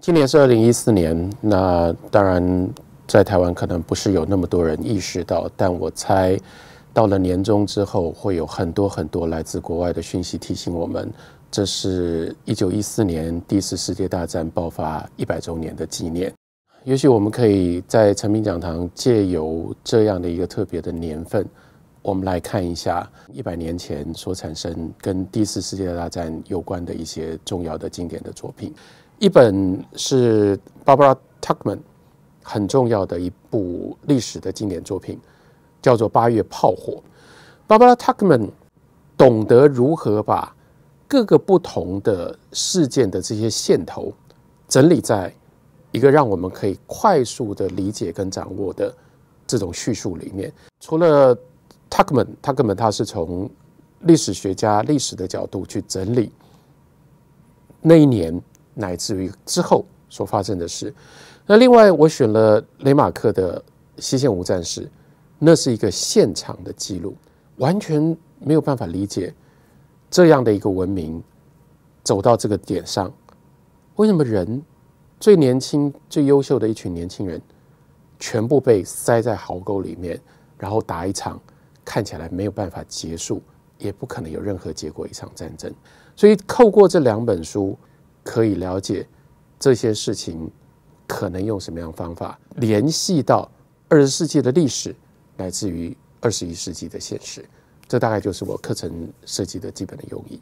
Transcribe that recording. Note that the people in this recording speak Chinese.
今年是二零一四年，那当然在台湾可能不是有那么多人意识到，但我猜到了年终之后，会有很多很多来自国外的讯息提醒我们，这是一九一四年第一次世界大战爆发一百周年的纪念，也许我们可以在成品讲堂借由这样的一个特别的年份。我们来看一下一百年前所产生跟第四世界大战有关的一些重要的经典的作品。一本是 Barbara Tuckman 很重要的一部历史的经典作品，叫做《八月炮火》。Barbara Tuckman 懂得如何把各个不同的事件的这些线头整理在一个让我们可以快速的理解跟掌握的这种叙述里面。除了 Tuckman Tuckman 他是从历史学家历史的角度去整理那一年乃至于之后所发生的事。那另外，我选了雷马克的《西线无战事》，那是一个现场的记录，完全没有办法理解这样的一个文明走到这个点上，为什么人最年轻、最优秀的一群年轻人全部被塞在壕沟里面，然后打一场。看起来没有办法结束，也不可能有任何结果。一场战争，所以透过这两本书，可以了解这些事情可能用什么样的方法联系到二十世纪的历史，来自于二十一世纪的现实。这大概就是我课程设计的基本的用意。